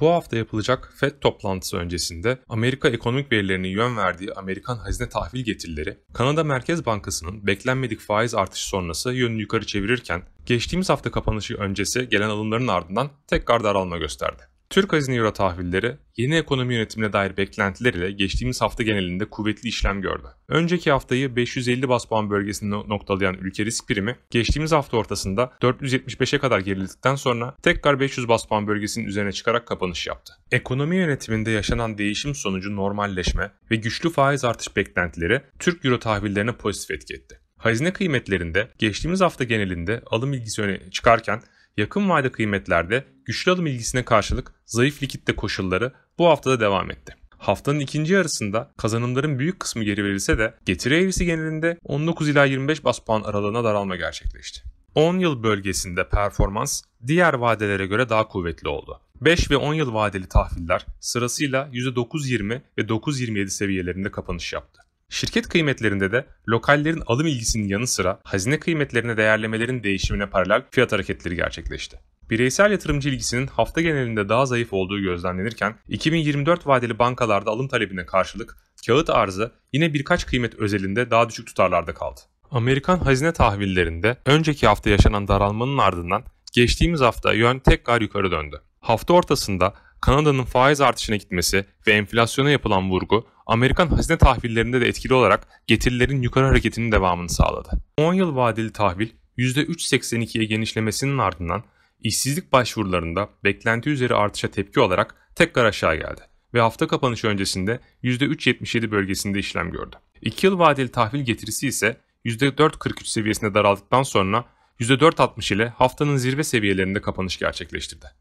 Bu hafta yapılacak FED toplantısı öncesinde Amerika ekonomik verilerinin yön verdiği Amerikan hazine tahvil getirileri, Kanada Merkez Bankası'nın beklenmedik faiz artışı sonrası yönünü yukarı çevirirken, geçtiğimiz hafta kapanışı öncesi gelen alımların ardından tekrar daralma gösterdi. Türk hazine euro tahvilleri yeni ekonomi yönetimine dair beklentileriyle geçtiğimiz hafta genelinde kuvvetli işlem gördü. Önceki haftayı 550 bas puan bölgesinde noktalayan ülke risk primi geçtiğimiz hafta ortasında 475'e kadar geriledikten sonra tekrar 500 bas puan bölgesinin üzerine çıkarak kapanış yaptı. Ekonomi yönetiminde yaşanan değişim sonucu normalleşme ve güçlü faiz artış beklentileri Türk euro tahvillerine pozitif etki etti. Hazine kıymetlerinde geçtiğimiz hafta genelinde alım ilgisi öne çıkarken yakın vade kıymetlerde güçlü alım ilgisine karşılık zayıf likitte koşulları bu haftada devam etti. Haftanın ikinci yarısında kazanımların büyük kısmı geri verilse de getiri eğrisi genelinde 19 ila 25 bas puan aralığına daralma gerçekleşti. 10 yıl bölgesinde performans diğer vadelere göre daha kuvvetli oldu. 5 ve 10 yıl vadeli tahviller sırasıyla %9.20 ve 9.27 seviyelerinde kapanış yaptı. Şirket kıymetlerinde de lokallerin alım ilgisinin yanı sıra hazine kıymetlerine değerlemelerin değişimine paralel fiyat hareketleri gerçekleşti. Bireysel yatırımcı ilgisinin hafta genelinde daha zayıf olduğu gözlemlenirken 2024 vadeli bankalarda alım talebine karşılık kağıt arzı yine birkaç kıymet özelinde daha düşük tutarlarda kaldı. Amerikan hazine tahvillerinde önceki hafta yaşanan daralmanın ardından geçtiğimiz hafta yön tekrar yukarı döndü. Hafta ortasında Kanada'nın faiz artışına gitmesi ve enflasyona yapılan vurgu Amerikan hazine tahvillerinde de etkili olarak getirilerin yukarı hareketinin devamını sağladı. 10 yıl vadeli tahvil %3.82'ye genişlemesinin ardından işsizlik başvurularında beklenti üzeri artışa tepki olarak tekrar aşağı geldi ve hafta kapanışı öncesinde %3.77 bölgesinde işlem gördü. 2 yıl vadeli tahvil getirisi ise %4.43 seviyesine daraldıktan sonra %4.60 ile haftanın zirve seviyelerinde kapanış gerçekleştirdi.